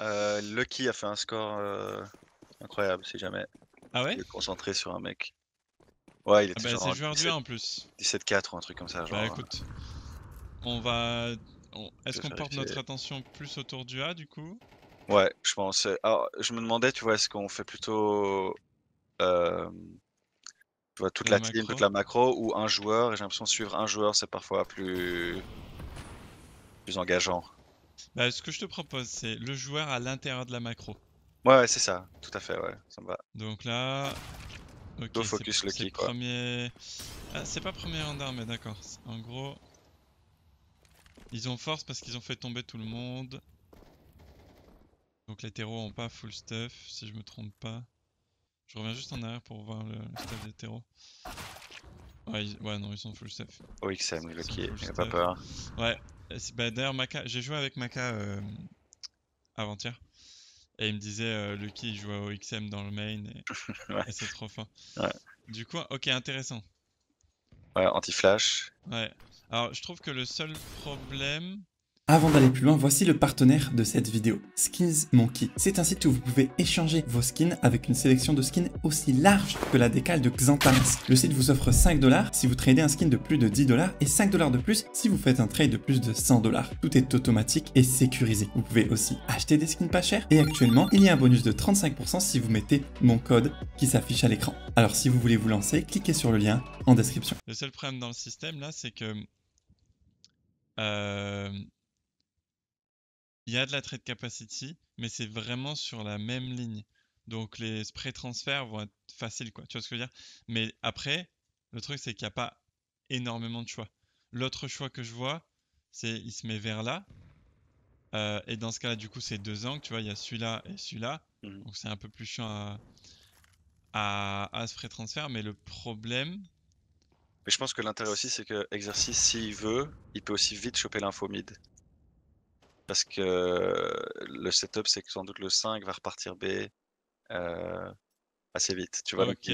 Euh, Lucky a fait un score euh, incroyable, si jamais. Ah ouais Il est concentré sur un mec. Ouais, il était ah bah, c'est joueur du en plus. 17-4 ou un truc comme ça. bah écoute, on va. Est-ce qu'on porte notre attention plus autour du A du coup Ouais, je pense. Alors, je me demandais, tu vois, est-ce qu'on fait plutôt. Euh, tu vois, toute la, team, toute la macro ou un joueur, et j'ai l'impression suivre un joueur, c'est parfois plus. plus engageant. Bah, ce que je te propose, c'est le joueur à l'intérieur de la macro. Ouais, ouais c'est ça, tout à fait, ouais, ça me va. Donc là. Ok, focus le Premier... Ah, c'est pas premier en' mais d'accord. En gros. Ils ont force parce qu'ils ont fait tomber tout le monde. Donc les terreaux ont pas full stuff, si je me trompe pas. Je reviens juste en arrière pour voir le, stuff des terreaux. Ouais, non, ils sont full stuff. OXM, le kill, j'ai pas peur. Ouais, euh, bah, D'ailleurs, j'ai joué avec Maka euh, avant-hier. Et il me disait, euh, Lucky, il jouait au XM dans le main. Et, c'est trop fin. Ouais. Du coup, ok, intéressant. Ouais, anti-flash. Ouais. Alors, je trouve que le seul problème, avant d'aller plus loin, voici le partenaire de cette vidéo, Skins Monkey. C'est un site où vous pouvez échanger vos skins avec une sélection de skins aussi large que la décale de Xantamask. Le site vous offre 5 dollars si vous tradez un skin de plus de 10 dollars et 5 dollars de plus si vous faites un trade de plus de 100 dollars. Tout est automatique et sécurisé. Vous pouvez aussi acheter des skins pas chers et actuellement, il y a un bonus de 35% si vous mettez mon code qui s'affiche à l'écran. Alors si vous voulez vous lancer, cliquez sur le lien en description. Le seul problème dans le système là, c'est que euh il y a de la trade capacity, mais c'est vraiment sur la même ligne. Donc les spray transferts vont être faciles, quoi. Tu vois ce que je veux dire Mais après, le truc, c'est qu'il n'y a pas énormément de choix. L'autre choix que je vois, c'est il se met vers là. Euh, et dans ce cas-là, du coup, c'est deux angles. Tu vois, il y a celui-là et celui-là. Mhm. Donc c'est un peu plus chiant à, à, ce transfert. Mais le problème. Mais je pense que l'intérêt aussi, c'est que Exercice, s'il veut, il peut aussi vite choper l'infomide parce que le setup, c'est que sans doute le 5 va repartir B euh, assez vite. Tu vois, ah,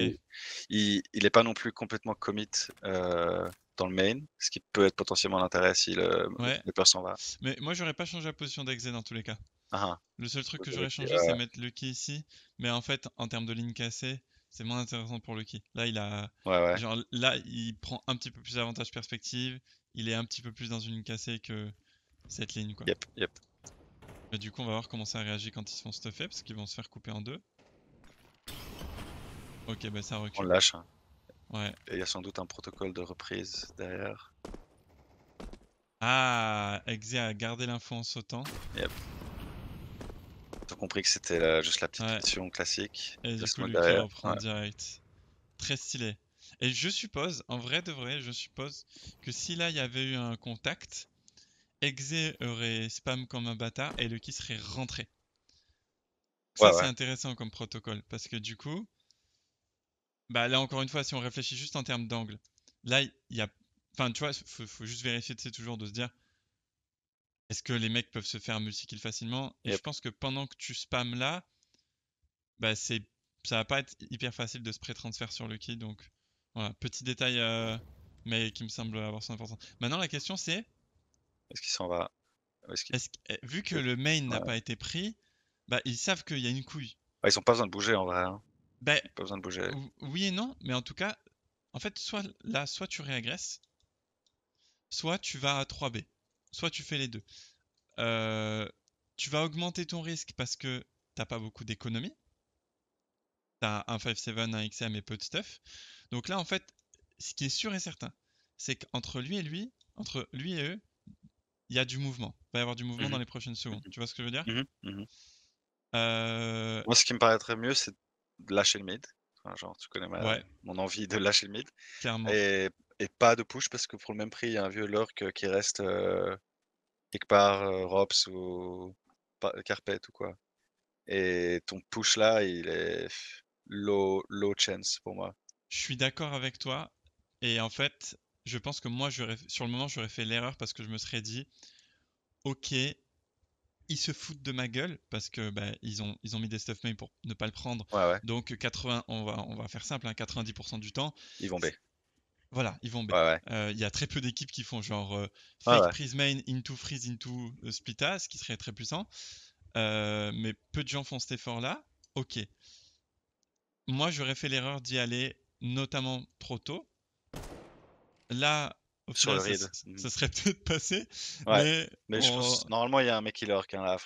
il n'est pas non plus complètement commit euh, dans le main, ce qui peut être potentiellement l'intérêt si le, ouais. s'en va. Mais moi, j'aurais pas changé la position d'Exe dans tous les cas. Ah, ah. le seul truc que j'aurais changé, c'est mettre Lucky ici. Mais en fait, en termes de ligne cassée, c'est moins intéressant pour Lucky. Là, il a. là, il prend un petit peu plus davantage perspective. Il est un petit peu plus dans une ligne cassée que, cette ligne quoi. Yep, yep. du coup, on va voir comment ça réagit quand ils se font stuffer parce qu'ils vont se faire couper en deux. Ok, bah ça recule. On lâche. Hein. Ouais. Et il y a sans doute un protocole de reprise derrière. Ah, Exe a gardé l'info en sautant. Yep. T'as compris que c'était juste la petite ouais. classique. Et du coup, Lucas reprend direct. Très stylé. Et je suppose, en vrai de vrai, je suppose que si là il y avait eu un contact, Exe aurait spam comme un bâtard et qui serait rentré. Ça, c'est intéressant comme protocole parce que du coup, bah là encore une fois, si on réfléchit juste en termes d'angle, là il y a, enfin tu vois, faut, faut juste vérifier, c'est toujours de se dire, est-ce que les mecs peuvent se faire multi-kill facilement Et je pense que pendant que tu spams là, bah c'est, ça va pas être hyper facile de se pré transférer sur le qui donc voilà, petit détail, euh, mais qui me semble avoir son importance. Maintenant la question c'est est-ce qu'il s'en va eh, vu que le main n'a pas été pris, bah, ils savent qu'il y a une couille. Bah, ils n'ont pas besoin de bouger en vrai. Hein. Bah, pas besoin de bouger. oui et non, mais en tout cas, en fait, soit là, soit tu réagresses, soit tu vas à 3B, soit tu fais les deux. Euh, tu vas augmenter ton risque parce que t'as pas beaucoup d'économie. T'as un 5-7, un XM et peu de stuff. Donc là, en fait, ce qui est sûr et certain, c'est qu'entre lui et lui, entre lui et eux, il y a du mouvement. Il va y avoir du mouvement dans mhm. les prochaines secondes. Mhm. Tu vois ce que je veux dire mhm. Euh, Moi, ce qui me paraîtrait mieux, c'est de lâcher le mid. genre, tu connais mon envie de lâcher le mid. Clairement. Et... pas de push, parce que pour le même prix, il y a un vieux lurk euh, qui reste euh, quelque part, ou Carpet ou quoi. Et ton push là, il est low chance pour moi. Je suis d'accord avec toi. Et en fait, je pense que moi, sur le moment, j'aurais fait l'erreur parce que je me serais dit, ok, ils se foutent de ma gueule parce que bah, ils ont mis des stuff main pour ne pas le prendre. Donc 80, on va faire simple, 90% hein, du temps. Ils vont B. Voilà, ils vont B. Euh, il y a très peu d'équipes qui font genre euh, freeze main into freeze into euh, splita, ce qui serait très puissant. mais peu de gens font cet effort là. Ok. Moi, j'aurais fait l'erreur d'y aller notamment trop tôt Là, Ça, mm. serait peut-être passé. Mais, je pense, normalement, il y a un mec qui lurk hein,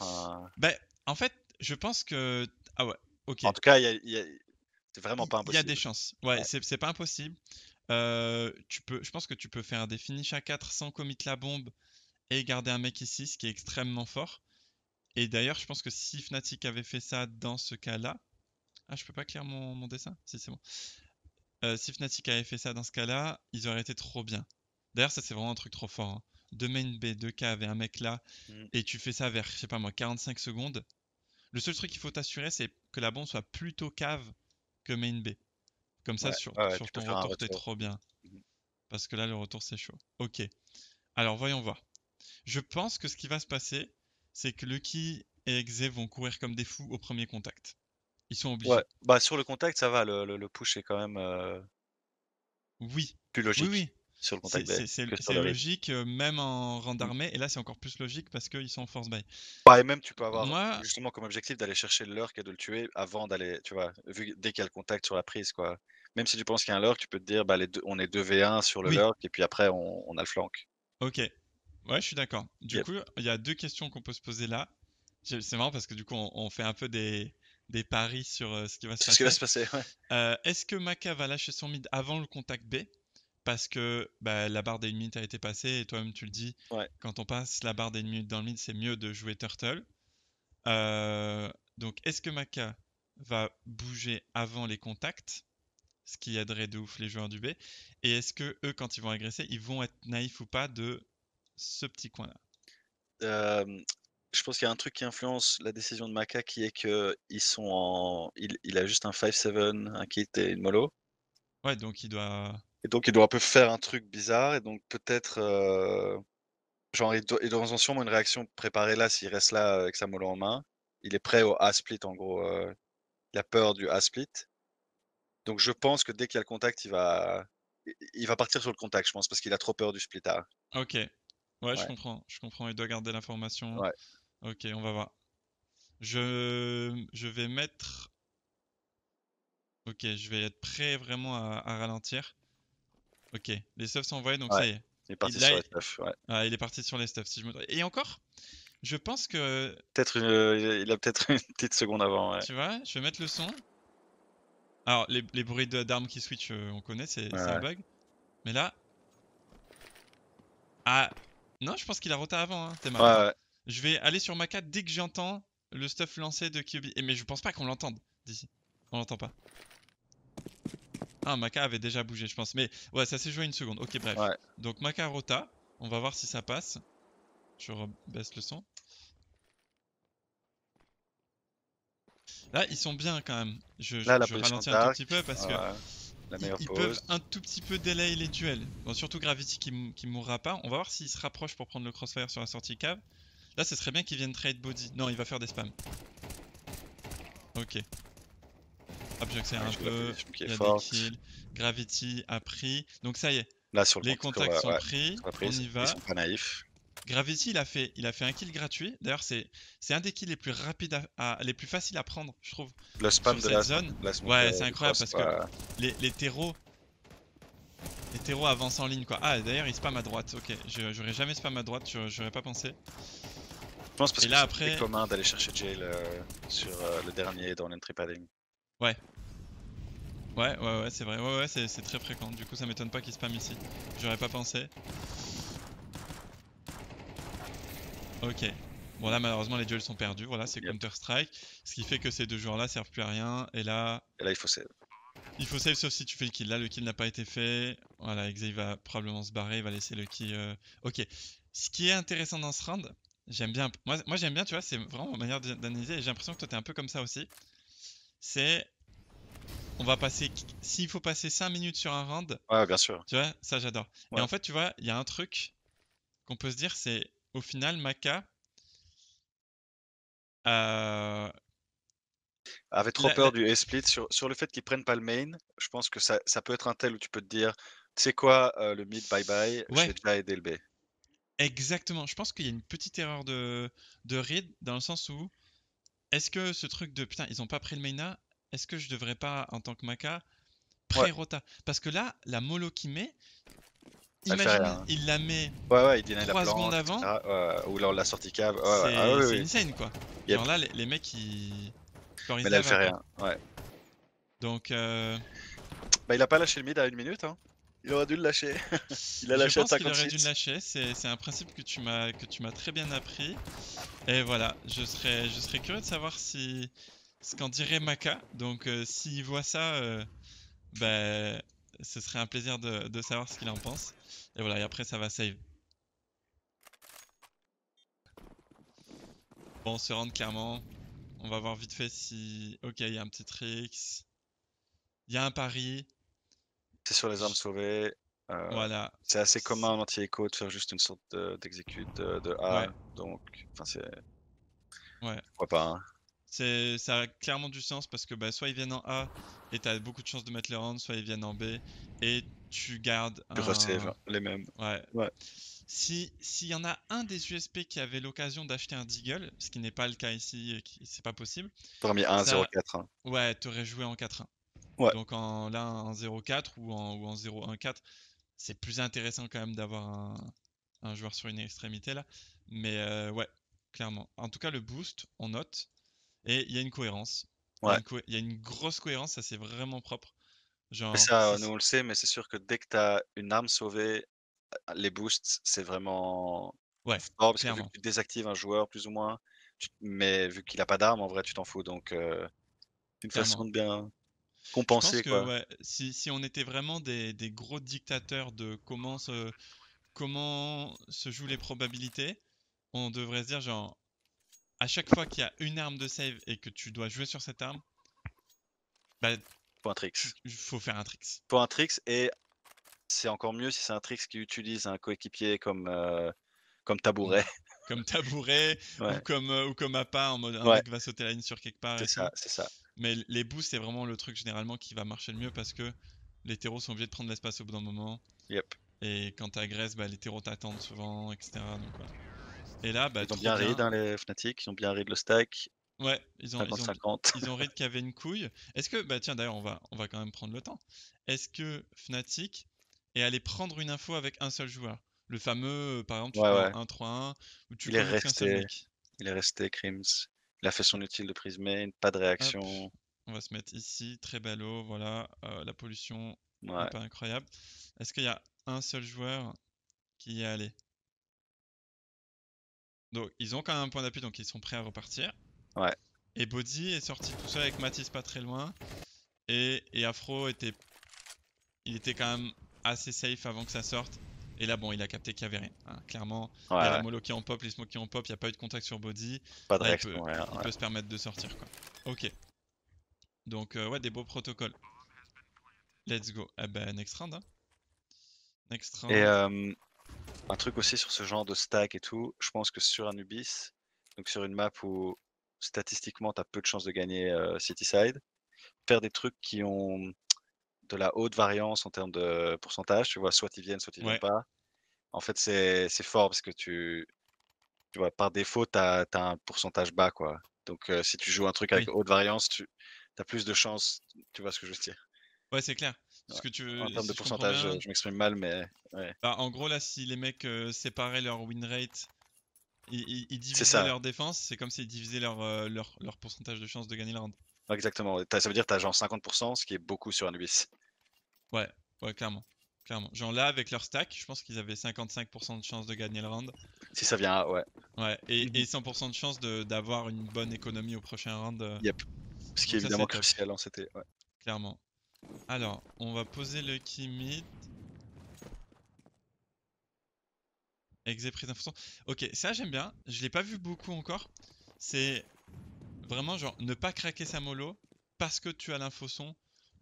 ben, en fait, je pense que. Ah ouais, ok. En tout cas, y a, c'est vraiment pas impossible. Il y a des chances. Ouais, C'est, pas impossible. Euh, tu peux, je pense que tu peux faire des finishes à 4 sans commit la bombe et garder un mec ici, ce qui est extrêmement fort. Et d'ailleurs, je pense que si Fnatic avait fait ça dans ce cas-là. Ah, je peux pas clair mon, mon dessin Si, c'est bon. Euh, si Fnatic avait fait ça dans ce cas-là, ils auraient été trop bien. D'ailleurs, ça c'est vraiment un truc trop fort. Hein. De Deux main B, deux k et un mec là, mm. et tu fais ça vers, je sais pas moi, 45 secondes. Le seul truc qu'il faut t'assurer, c'est que la bombe soit plutôt cave que main B. Comme ça, sur, ton retour, t'es trop bien. Mm-hmm. Parce que là, le retour, c'est chaud. Ok. Alors, voyons voir. Je pense que ce qui va se passer, c'est que Lucky et Exe vont courir comme des fous au premier contact. Ils sont obligés. Bah, sur le contact, ça va. Le, le, push est quand même euh oui. plus logique. Oui, oui. Sur le contact C'est logique, euh, même en rang mmh. d'armée. Et là, c'est encore plus logique parce qu'ils sont en force by. Bah, et même, tu peux avoir justement comme objectif d'aller chercher le lurk et de le tuer avant d'aller. Tu vois, vu, dès qu'il y a le contact sur la prise, quoi. Même si tu penses qu'il y a un lurk, tu peux te dire, bah, les on est 2v1 sur le oui. et puis après, on, on, a le flank. Ok. Ouais, je suis d'accord. Du coup, il y a deux questions qu'on peut se poser là. C'est marrant parce que du coup, on fait un peu des, des paris euh, sur ce qui va se passer. Euh, est-ce que Maca va lâcher son mid avant le contact B Parce que bah, la barre des 1 a été passée et toi-même tu le dis, quand on passe la barre des 1 dans le mid, c'est mieux de jouer Turtle. Euh, donc est-ce que Maca va bouger avant les contacts ce qui aiderait de ouf les joueurs du B. Et est-ce que eux, quand ils vont agresser, ils vont être naïfs ou pas de ce petit coin-là euh, je pense qu'il y a un truc qui influence la décision de Maca, qui est que ils sont en. Il, a juste un 5-7, un kit et une mollo. Ouais, donc il doit. Et donc il doit un peu faire un truc bizarre. Et donc peut-être. Euh, genre, il doit, il une réaction préparée là s'il reste là avec sa mollo en main. Il est prêt au A-split en gros. Euh, il a peur du A-split. Donc je pense que dès qu'il y a le contact, il va. Il va partir sur le contact, je pense, parce qu'il a trop peur du split A. Ok. Ouais, je comprends. Je comprends. Il doit garder l'information. Ok, on va voir. Je, vais mettre... Ok, je vais être prêt vraiment à, ralentir. Ok, les stuffs sont envoyés, donc ça y est. Il est parti sur les stuffs, ouais. Ah, il est parti sur les stuffs, si je me Et encore Je pense que... Peut-être euh, Il a peut-être une petite seconde avant, ouais. Tu vois, je vais mettre le son. Alors, les, les bruits d'armes qui switch, euh, on connaît, c'est un bug. Mais là... Ah... Non, je pense qu'il a roté avant, hein. T'es marrant. Je vais aller sur ma dès que j'entends le stuff lancé de Kyobi. mais je pense pas qu'on l'entende d'ici. On l'entend pas. Ah, Maka avait déjà bougé, je pense. Mais ouais, ça s'est joué une seconde. Ok, bref. Donc Maka Rota, on va voir si ça passe. Je re-baisse le son. Là, ils sont bien quand même. Je, ralentis un tout petit peu parce que ils, peuvent un tout petit peu délayer les duels. Bon, surtout Gravity qui, qui mourra pas. On va voir s'il se rapproche pour prendre le crossfire sur la sortie cave. Là, ce serait bien qu'il vienne trade body. Non, il va faire des spams. Ok. Hop, j'accélère un peu. Il a des kills. Gravity a pris. Donc ça y est. Là, sur le Les contacts sont pris. On y va. Gravity, il a fait, il a fait un kill gratuit. D'ailleurs, c'est, un des kills les plus rapides, les plus faciles à prendre, je trouve. Le spam de la zone. ouais, c'est incroyable parce que les, les terreaux, les terreaux avancent en ligne quoi. Ah, d'ailleurs, il spam à droite. Ok, j'aurais jamais spam à droite, j'aurais pas pensé pense parce que c'est après... commun d'aller chercher Jail euh, sur euh, le dernier dans l'entry padding. Ouais. Ouais, ouais, ouais, c'est vrai. Ouais, ouais, c'est très fréquent. Du coup, ça m'étonne pas qu'il spam ici. J'aurais pas pensé. Ok. Bon là malheureusement les duels sont perdus, voilà c'est Counter Strike, ce qui fait que ces deux joueurs là servent plus à rien et là... Et là il faut save. Il faut save sauf si tu fais le kill, là le kill n'a pas été fait, voilà il va probablement se barrer, il va laisser le kill... Euh, ok, ce qui est intéressant dans ce round, J'aime bien. Moi, moi j'aime bien, tu vois, c'est vraiment ma manière d'analyser. Et j'ai l'impression que toi, t'es un peu comme ça aussi. C'est. On va passer. S'il faut passer 5 minutes sur un round. Ouais, bien sûr. Tu vois, ça, j'adore. Et en fait, tu vois, il y a un truc qu'on peut se dire, c'est au final, Maka. Euh, avait trop peur du split sur, le fait qu'ils prennent pas le main, je pense que ça, peut être un tel où tu peux te dire, tu sais quoi, euh, le mid, bye bye, ouais. vais déjà aider le B. Exactement. Je pense qu'il y a une petite erreur de, de dans le sens où est-ce que ce truc de putain, ils ont pas pris le maina est-ce que je devrais pas, en tant que Maka, pré-rota Parce que là, la Molo qu'il met, imagine, il la met ouais, ouais, il 3 la secondes avant. ou lors l'a sortie cave. c'est ah, insane quoi. Alors Genre là, les, mecs, ils. fait rien. Donc. Euh... Bah, il a pas lâché le mid à une minute. Hein. Il aurait dû le lâcher. Il a lâché je pense aurait dû le lâcher. C'est un principe que tu m'as très bien appris. Et voilà, je serais curieux de savoir si ce qu'en dirait Maka. Donc euh, s'il voit ça, euh, ben, ce serait un plaisir de, de savoir ce qu'il en pense. Et voilà, et après ça va save. Bon, on se rend clairement. On va voir vite fait si. Ok, il y a un petit tricks. Il y a un pari. C'est sur les armes sauvées. Euh, voilà. C'est assez commun en anti-écho de faire juste une sorte d'exécute de, A. Donc, enfin, c'est. Ouais. Pourquoi pas, hein. ça a clairement du sens parce que bah, soit ils viennent en A et t'as beaucoup de chances de mettre les rounds soit ils viennent en B et tu gardes. Tu un... les mêmes. Ouais. ouais. Si s'il y en a un des USP qui avait l'occasion d'acheter un Deagle, ce qui n'est pas le cas ici, c'est pas possible. T'aurais mis 1 0 4 1. Ouais, t'aurais joué en 4 1. Donc en, là, en 0-4 ou en, ou en 0-1-4, c'est plus intéressant quand même d'avoir un, joueur sur une extrémité là. Mais euh, ouais, clairement. En tout cas, le boost, on note. Et il y a une cohérence. Il y, a une grosse cohérence, ça c'est vraiment propre. Genre, ça, nous on le sait, mais c'est sûr que dès que tu as une arme sauvée, les boosts, c'est vraiment ouais, fort. Parce que, tu désactives un joueur, plus ou moins, mais vu qu'il a pas d'arme, en vrai, tu t'en fous. Donc, euh, une façon de bien compenser. Que, si, on était vraiment des, gros dictateurs de comment se, jouent les probabilités, on devrait se dire genre à chaque fois qu'il y a une arme de save et que tu dois jouer sur cette arme, bah, faut un Faut faire un trix. Pour un tricks et c'est encore mieux si c'est un trix qui utilise un coéquipier comme euh, comme tabouret. Mmh. Comme tabouret ou comme euh, ou appât en mode un va sauter la ligne sur quelque part. C'est ça, c'est ça. Mais les boosts, c'est vraiment le truc généralement qui va marcher le mieux parce que les terreaux sont obligés de prendre l'espace au bout d'un moment. Yep. Et quand t'agresses, bah, les terreaux t'attendent souvent, etc. Et là, bah, ils ont bien, hein, les Fnatic, ils ont bien raid le stack. Ouais, ils ont, 50 ils ont, avait une couille. Est-ce que, bah tiens, d'ailleurs, on va, on va quand même prendre le temps. Est-ce que Fnatic est allé prendre une info avec un seul joueur Le fameux, euh, par exemple, tu 1-3-1, où tu il est Il est resté Crims. Il a fait son utile de prise main, pas de réaction. On va se mettre ici, très eau, voilà, euh, la pollution pas incroyable. Est-ce qu'il y a un seul joueur qui y est allé Donc ils ont quand même un point d'appui, donc ils sont prêts à repartir. Ouais. Et Body est sorti tout seul avec Matisse pas très loin. Et, et Afro était. Il était quand même assez safe avant que ça sorte. Et là, bon, il a capté qu'il avait rien. Hein, clairement, il a qui en pop, les smokes qui en pop, il n'y a pas eu de contact sur body. Pas de il, peut, se permettre de sortir. Ok. Donc, euh, ouais, des beaux protocoles. Let's go. eh ben next round. Hein. Next round. Et euh, un truc aussi sur ce genre de stack et tout, je pense que sur Anubis, donc sur une map où statistiquement, tu as peu de chances de gagner euh, City Side, faire des trucs qui ont la haute variance en termes de pourcentage. Tu vois, soit ils viennent, soit ils ne viennent pas. En fait, c'est fort parce que tu, tu vois, par défaut, tu as, un pourcentage bas, quoi. Donc, euh, si tu joues un truc avec haute variance, tu as plus de chances. Tu vois ce que je veux dire Ouais, c'est clair. que tu en termes de pourcentage, je, m'exprime mal, mais. Bah, en gros, là, si les mecs euh, séparaient leur win rate, ils, divisaient leur défense, c'est comme s'ils divisaient leur, euh, leur, leur, pourcentage de chance de gagner la round. Exactement, ça veut dire que tu as genre 50%, ce qui est beaucoup sur un Ouais, ouais, clairement. clairement. Genre là, avec leur stack, je pense qu'ils avaient 55% de chance de gagner le round. Si ça vient, ouais. Ouais, et, 100% mhm. de chance d'avoir une bonne économie au prochain round. Euh. Yep. Ce qui est évidemment crucial en CT, ouais. Clairement. Alors, on va poser le Kimid. Exé Ok, ça j'aime bien. Je l'ai pas vu beaucoup encore. C'est vraiment genre ne pas craquer sa mollo parce que tu as l'info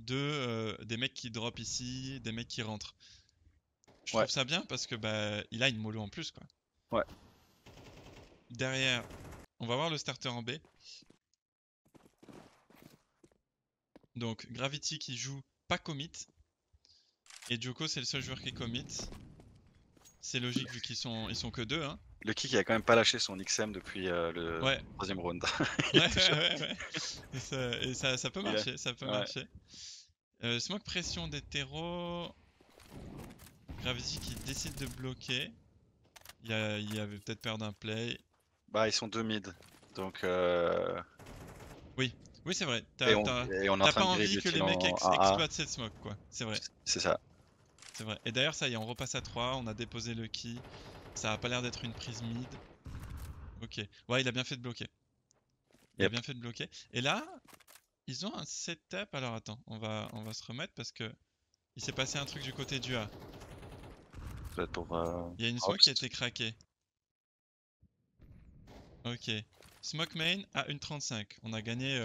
de euh, des mecs qui drop ici, des mecs qui rentrent. Je trouve ça bien parce que bah il a une mollo en plus quoi. Ouais. Derrière, on va voir le starter en B. Donc Gravity qui joue pas commit. Et Joko c'est le seul joueur qui commit. C'est logique vu qu'ils sont ils sont que deux hein le kick qui a quand même pas lâché son XM depuis euh, le 3 troisième round. ouais, ouais, et, ça, et ça, peut marcher, ça peut marcher. Euh, smoke pression d'hétéro. Gravity qui décide de bloquer. Il, avait peut-être peur d'un play. Bah ils sont deux mid, donc. Euh... Oui, oui c'est vrai. T'as pas envie que les mecs exploitent cette smoke quoi. C'est vrai. C'est ça. C'est vrai. Et d'ailleurs ça y est, on repasse à 3, on a déposé le key. Ça a pas l'air d'être une prise mid. Ok. Ouais, il a bien fait de bloquer. Il a bien fait de bloquer. Et là, ils ont un setup. Alors attends, on va, on va se remettre parce que il s'est passé un truc du côté du A. Il y a une smoke qui a été craquée. Ok. Smoke main à 1.35. On a gagné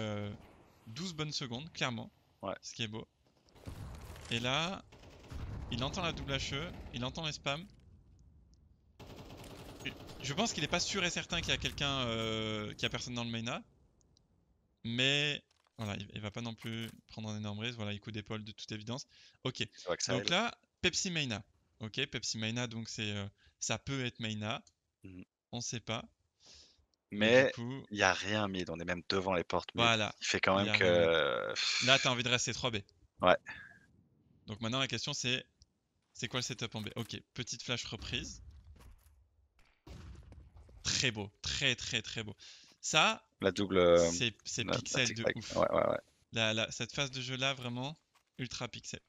12 euh, bonnes secondes, clairement. Ouais. Ce qui est beau. Et là, il entend la double HE, il entend les spams. Je pense qu'il est pas sûr et certain qu'il y a quelqu'un, euh, qu'il a personne dans le MainA Mais voilà, il, va pas non plus prendre un énorme risque. Voilà, il coupe d'épaule de toute évidence. Ok. Donc là, Pepsi MainA Ok, Pepsi MainA donc c'est, euh, ça peut être MainA On mhm. ne On sait pas. Mais il y a rien mis, on est même devant les portes. Voilà. Il fait quand même que. Là, tu as envie de rester 3B. Ouais. Donc maintenant, la question c'est c'est quoi le setup en B Ok, petite flash reprise très beau, très très très beau. Ça, la double, c'est euh, pixel de ouf. Ouais, ouais, ouais. cette phase de jeu là, vraiment ultra pixel.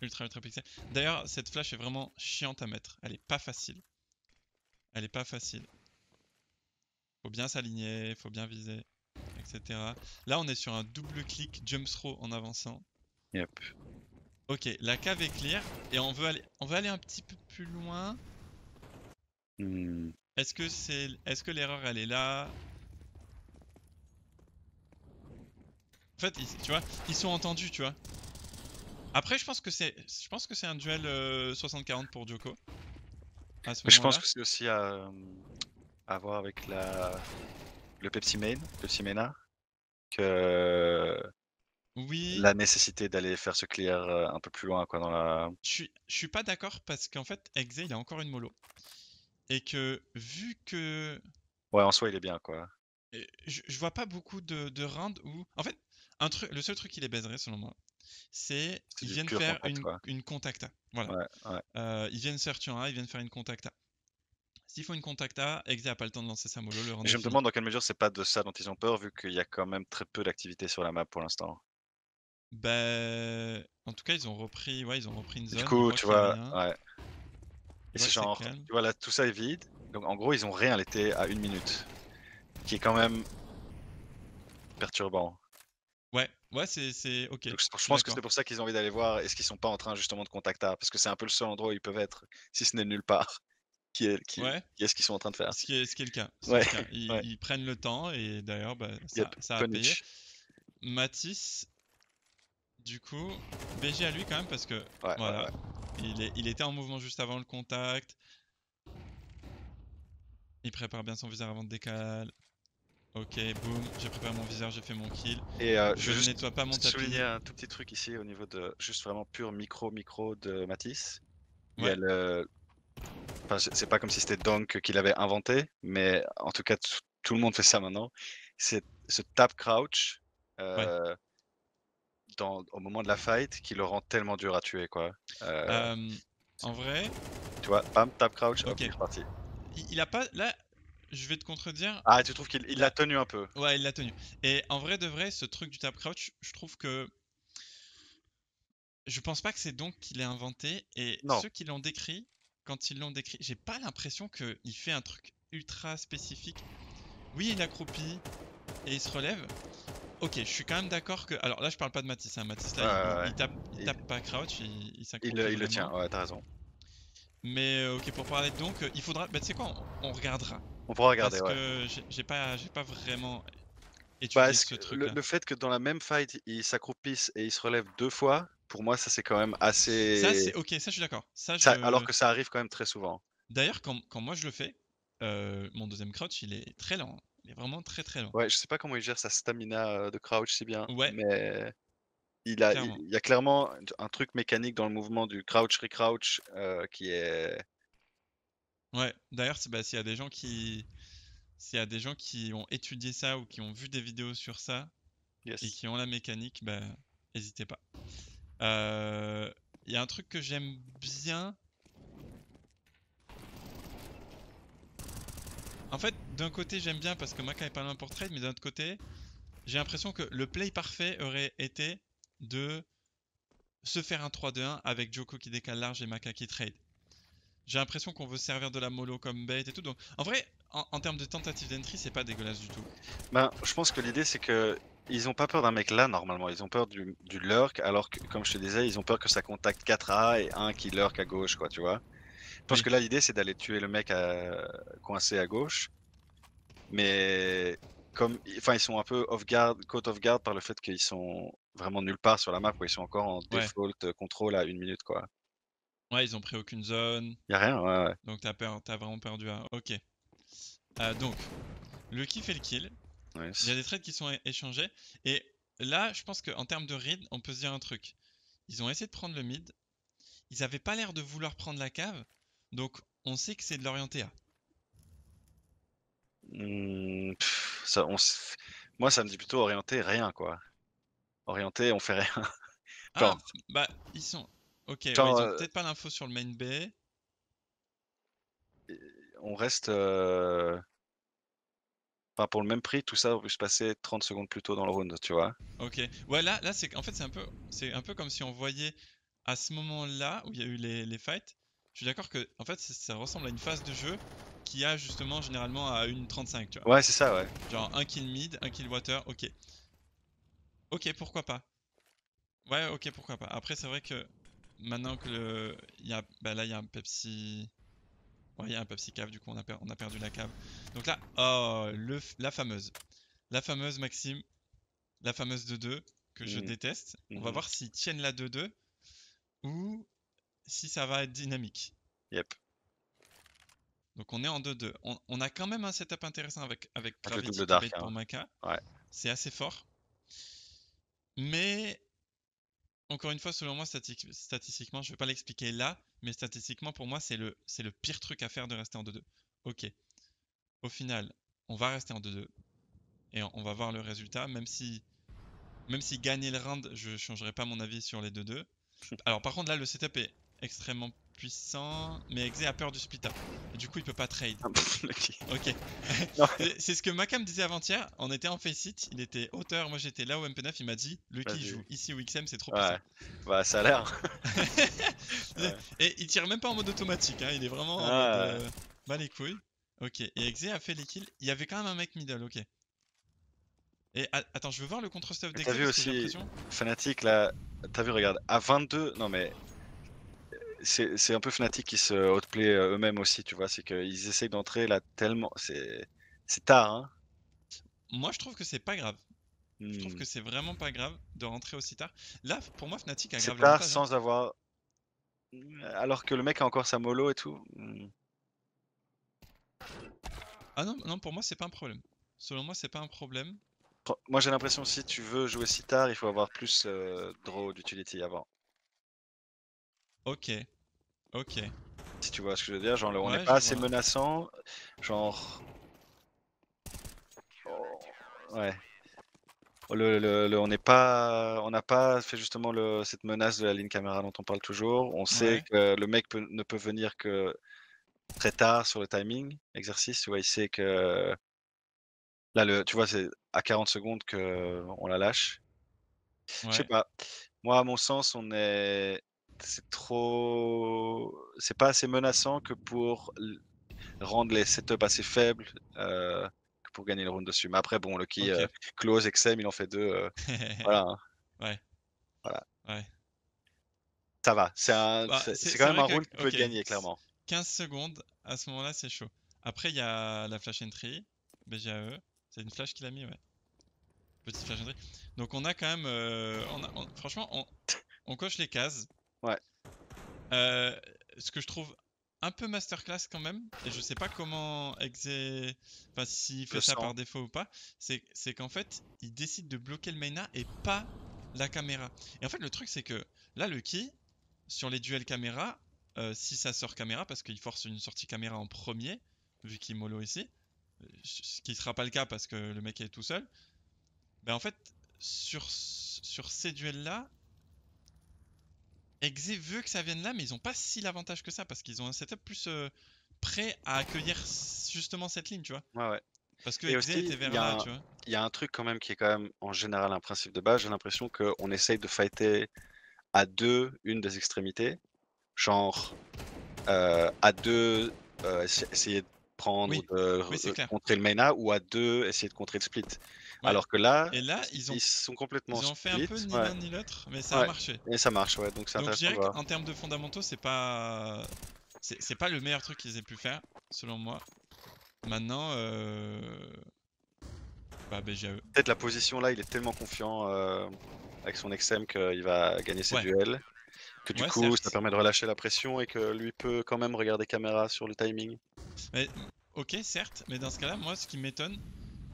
Ultra ultra pixel. D'ailleurs, cette flash est vraiment chiante à mettre. Elle est pas facile. Elle est pas facile. Faut bien s'aligner, faut bien viser, etc. Là, on est sur un double clic jump en avançant. Yep. Ok, la cave est clear et on veut aller, on aller un petit peu plus loin. Hmm. Est-ce que c'est, est-ce que l'erreur elle est là En fait, ils, tu vois, ils sont entendus, tu vois. Après, je pense que c'est, je pense que c'est un duel 60-40 euh, pour Joko je pense que c'est aussi euh, à, avoir voir avec la, le Pepsi Main, Pepsi Mena, que oui. la nécessité d'aller faire ce clear euh, un peu plus loin, quoi, dans la. Je suis, je suis pas d'accord parce qu'en fait, Exe, il a encore une mollo et que vu que. Ouais, en soi, il est bien, quoi. Je, vois pas beaucoup de, de rounds où. En fait, un truc, le seul truc qui les baiserait, selon moi, c'est qu'ils viennent faire une, une contacta. Voilà. Euh, ils viennent sortir A, ils viennent faire une contacta. S'ils font une contacta, Exe n'a pas le temps de lancer sa mollo. Le je me demande dans quelle mesure c'est pas de ça dont ils ont peur, vu qu'il y a quand même très peu d'activité sur la map pour l'instant. Ben, bah... en tout cas, ils ont repris, ouais, ils ont repris une zone. Du coup, tu vois, ouais. Et c'est genre, tu vois là, tout ça est vide. Donc en gros, ils ont rien l'été à une minute. Qui est quand même perturbant. Ouais, ouais, c'est ok. je pense que c'est pour ça qu'ils ont envie d'aller voir est-ce qu'ils sont pas en train justement de contacter parce que c'est un peu le seul endroit où ils peuvent être, si ce n'est nulle part. Qui est, qui, est ce qu'ils sont en train de faire. Ce qui est, ce qui est le cas. Ils, prennent le temps et d'ailleurs, bah, ça, ça, a payé. Matisse, du coup, BG à lui quand même parce que voilà, il, était en mouvement juste avant le contact. Il prépare bien son visage avant de décaler. Ok, boum, j'ai préparé mon visage, j'ai fait mon kill. Et euh, je, nettoie pas mon tapis. souligner un tout petit truc ici au niveau de juste vraiment pur micro micro de Matisse. Ouais. c'est pas comme si c'était Donk qu'il avait inventé, mais en tout cas tout le monde fait ça maintenant. C'est ce tap crouch. Euh, au moment de la fight qui le rend tellement dur à tuer, quoi. Euh, euh, en vrai. Tu vois, bam, tap, crouch, ok, parti. Il, a pas. Là, je vais te contredire. Ah, tu trouves qu'il l'a tenu un peu Ouais, il l'a tenu. Et en vrai de vrai, ce truc du tap crouch, je trouve que. Je pense pas que c'est donc qu'il est inventé. Et ceux qui l'ont décrit, quand ils l'ont décrit, j'ai pas l'impression qu'il fait un truc ultra spécifique. Oui, il accroupit et il se relève. Ok, je suis quand même d'accord que. Alors là, je parle pas de Matisse. Hein. Matisse, là, il, tape, pas Crouch, il, s'accroupit Il, le tient, ouais, t'as raison. Mais euh, ok, pour parler donc, euh, il faudra. Bah, tu sais quoi, on, regardera. On pourra regarder, Parce que j'ai pas, pas vraiment étudié ce truc. Le, le, fait que dans la même fight, il s'accroupisse et il se relève deux fois, pour moi, ça c'est quand même assez. Ça, c'est ok, ça je suis d'accord. Ça, alors que ça arrive quand même très souvent. D'ailleurs, quand, quand moi je le fais, euh, mon deuxième crouch, il est très lent. Hein. Il vraiment très très long. Ouais, je sais pas comment il gère sa stamina de crouch si bien. Ouais. Mais il, a, il, y a clairement un truc mécanique dans le mouvement du crouch recrouch qui est. Ouais. D'ailleurs, bah, s'il y a des gens qui, s'il y a des gens qui ont étudié ça ou qui ont vu des vidéos sur ça et qui ont la mécanique, ben n'hésitez pas. Il y a un truc que j'aime bien En fait, d'un côté, j'aime bien parce que Maka est pas loin pour trade, mais d'un autre côté, j'ai l'impression que le play parfait aurait été de se faire un 3-2-1 avec Joko qui décale large et Maka qui trade. J'ai l'impression qu'on veut servir de la mollo comme bait et tout. Donc, en vrai, en, termes de tentative d'entry, c'est pas dégueulasse du tout. Ben, je pense que l'idée, c'est que ils ont pas peur d'un mec là normalement, ils ont peur du, lurk alors que comme je te disais ils ont peur que ça contacte 4A et un qui lurk à gauche quoi tu vois. Parce que là, l'idée, c'est d'aller tuer le mec euh, coincé à gauche. Mais comme enfin, ils sont un peu off guard, caught off guard par le fait qu'ils sont vraiment nulle part sur la map, où ils sont encore en default euh, contrôle à une minute, quoi. Ouais, ils ont pris aucune zone. Y rien, ouais, ouais. Donc t'as vraiment perdu un. Ok. Euh, donc, le kiff fait le kill. y a des trades qui sont échangés. Et là, je pense qu'en termes de read, on peut se dire un truc. Ils ont essayé de prendre le mid. Ils avaient pas l'air de vouloir prendre la cave. Donc, on sait que c'est de l'orienté A. Hmm, moi, ça me dit plutôt orienté rien, quoi. Orienté, on fait rien. Ah, bah, ils sont. Ok, ont euh, peut-être pas l'info sur le main bay. On reste. Euh, pour le même prix, tout ça aurait se passer 30 secondes plus tôt dans le round, tu vois. Ok. voilà là, c'est en fait, c'est un, peu... un peu comme si on voyait à ce moment-là où il y a eu les, les fights je suis d'accord que en fait ça ressemble à une phase de jeu qui a justement généralement à une 35, tu vois. Ouais, c'est ça, ouais. Genre un kill mid, un kill water, ok. Ok, pourquoi pas. Ouais, ok, pourquoi pas. Après, c'est vrai que maintenant que le. Y a, bah là, il y a un Pepsi. Ouais, il y a un Pepsi cave, du coup, on a, on a perdu la cave. Donc là, oh, le... la fameuse. La fameuse Maxime. La fameuse 2-2 que je mm. déteste. On va mm-hmm. voir s'ils tiennent la 2-2 ou si ça va être dynamique. Yep. Donc on est en 2-2. On, a quand même un setup intéressant avec, avec Gravity pour hein. Maka. C'est assez fort. Mais, encore une fois, selon moi, statistiquement, je ne vais pas l'expliquer là, mais statistiquement, pour moi, c'est le, le pire truc à faire de rester en 2-2. Ok. Au final, on va rester en 2-2. Et on, va voir le résultat, même si, même si gagner le round, je ne changerai pas mon avis sur les 2-2. Alors par contre, là, le setup est extrêmement puissant, mais Exe a peur du Spita. du coup, il peut pas trade. Ah, bah, ok. c'est ce que Makam disait avant-hier. On était en face il était hauteur, moi j'étais là au MP9, il m'a dit Lucky joue ici au XM, c'est trop puissant. Bah, ça a l'air. Et il tire même pas en mode automatique, hein. il est vraiment en les ah, euh, couilles. Ok. Et Exe a fait les kills. Il y avait quand même un mec middle, ok. Et attends, je veux voir le contre-stuff d'Exe. T'as vu aussi, Fnatic là, t'as vu, regarde, à 22, non mais c'est un peu Fnatic qui se outplay euh, eux-mêmes aussi, tu vois. C'est qu'ils essayent d'entrer là tellement. C'est tard, hein. Moi, je trouve que c'est pas grave. Je trouve hmm. que c'est vraiment pas grave de rentrer aussi tard. Là, pour moi, Fnatic a grave C'est tard hein. sans avoir. Euh, alors que le mec a encore sa mollo et tout. Hmm. Ah non, non pour moi, c'est pas un problème. Selon moi, c'est pas un problème. Moi, j'ai l'impression si tu veux jouer si tard, il faut avoir plus de euh, draw d'utility avant. Ok. Ok. Si tu vois ce que je veux dire, genre on est n'est pas assez menaçant, genre. Oh, ouais. Le, on n'est pas, on n'a pas fait justement le, cette menace de la ligne caméra dont on parle toujours. On sait que le mec ne peut venir que très tard sur le timing exercice. Tu vois, il sait que là, le, tu vois, c'est à 40 secondes que on la lâche. Je sais pas. Moi, à mon sens, on est c'est trop. C'est pas assez menaçant que pour rendre les setups assez faibles euh, pour gagner le round dessus. Mais après, bon, le qui euh, close, XM, il en fait deux. Euh, voilà. Hein. Ouais. Voilà. Ouais. Ça va. C'est bah, quand même un round que... qui peut gagner, clairement. 15 secondes, à ce moment-là, c'est chaud. Après, il y a la flash entry, BGAE. C'est une flash qu'il a mis, ouais. Petite flash entry. Donc, on a quand même. franchement, on, on coche les cases. Ouais. Euh, ce que je trouve un peu masterclass quand même, et je sais pas comment exé... enfin s'il fait ça par défaut ou pas, c'est qu'en fait, il décide de bloquer le maina et pas la caméra. Et en fait, le truc, c'est que là, le key, sur les duels caméra, euh, si ça sort caméra, parce qu'il force une sortie caméra en premier, vu qu'il mollo ici, ce qui sera pas le cas parce que le mec est tout seul, ben en fait, sur, sur ces duels-là, Exe veut que ça vienne là, mais ils n'ont pas si l'avantage que ça parce qu'ils ont un setup plus euh, prêt à accueillir justement cette ligne, tu vois. Ouais, ouais. Parce que Exe était vers là, tu vois. Il y a un truc quand même qui est quand même en général un principe de base. J'ai l'impression qu'on essaye de fighter à deux une des extrémités. Genre, euh, à deux, euh, essayer de prendre, de, contrer le Mena ou à deux, essayer de contrer le split. Alors que là, ils, ont... sont complètement. Ils ont fait un peu ni l'un ni l'autre, mais ça a marché. Et ça marche, ouais. Donc, c'est Je dirais qu'en termes de fondamentaux, c'est pas. C'est pas le meilleur truc qu'ils aient pu faire, selon moi. Maintenant, euh, bah, BGAE. Peut-être la position là, il est tellement confiant euh, avec son XM qu'il va gagner ses duels. Que du coup, ça permet de relâcher la pression et que lui peut quand même regarder caméra sur le timing. ok, certes, mais dans ce cas-là, moi, ce qui m'étonne,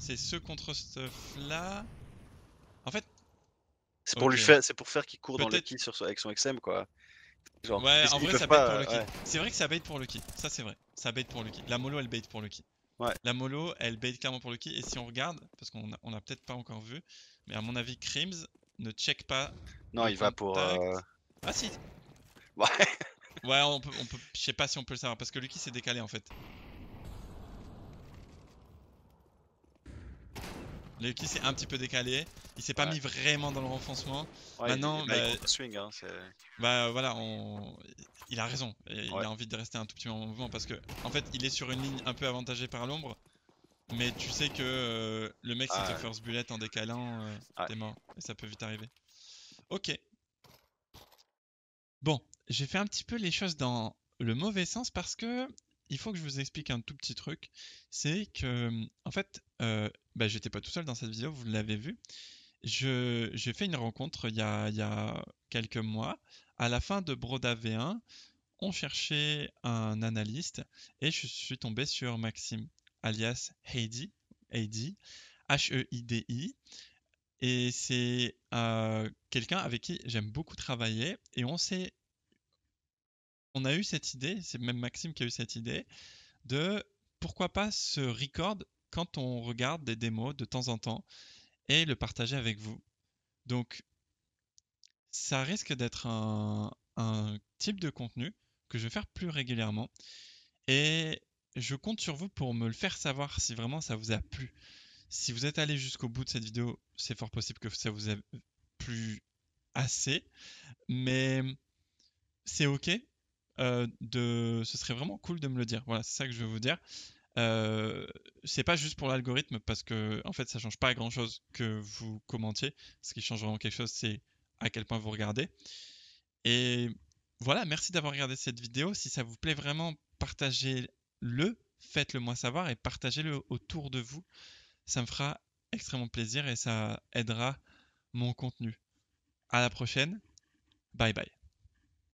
c'est ce contre-stuff là. En fait. C'est pour, faire, c'est pour faire qu'il court dans le kit sur, avec son XM quoi. ouais, en vrai, ça bait pour le kit. C'est vrai que ça bait pour le kit. Ça, c'est vrai. Ça bait pour le kit La molo elle bait pour le kit. Ouais. La mollo, elle bait clairement pour le kit Et si on regarde, parce qu'on a, on peut-être pas encore vu, mais à mon avis, Crims ne check pas. Non, il va pour. Euh, ah si Ouais Ouais, on peut, on je sais pas si on peut le savoir, parce que Lucky s'est décalé en fait. Le s'est un petit peu décalé, il s'est pas mis vraiment dans le renfoncement. Maintenant, il, bah, swing, hein, bah voilà, on... il a raison. Il a envie de rester un tout petit moment en mouvement parce que en fait, il est sur une ligne un peu avantagée par l'ombre. Mais tu sais que euh, le mec, c'est te first bullet en décalant, euh, ça peut vite arriver. Ok. Bon, j'ai fait un petit peu les choses dans le mauvais sens parce que il faut que je vous explique un tout petit truc. C'est que, en fait, euh, bah, j'étais pas tout seul dans cette vidéo, vous l'avez vu. J'ai fait une rencontre il y, a, il y, a, quelques mois. À la fin de Broda V1, on cherchait un analyste et je suis tombé sur Maxime, alias Heidi, Heidi H-E-I-D-I. Et c'est euh, quelqu'un avec qui j'aime beaucoup travailler. Et on s'est. On a eu cette idée, c'est même Maxime qui a eu cette idée, de pourquoi pas se record quand on regarde des démos de temps en temps et le partager avec vous. Donc, ça risque d'être un, type de contenu que je vais faire plus régulièrement. Et je compte sur vous pour me le faire savoir si vraiment ça vous a plu. Si vous êtes allé jusqu'au bout de cette vidéo, c'est fort possible que ça vous a plu assez. Mais c'est ok. Euh, de... Ce serait vraiment cool de me le dire. Voilà, c'est ça que je veux vous dire. Euh, c'est pas juste pour l'algorithme parce que en fait ça change pas grand chose que vous commentiez. Ce qui change vraiment quelque chose, c'est à quel point vous regardez. Et voilà, merci d'avoir regardé cette vidéo. Si ça vous plaît vraiment, partagez-le, faites-le moi savoir et partagez-le autour de vous. Ça me fera extrêmement plaisir et ça aidera mon contenu. À la prochaine. Bye bye.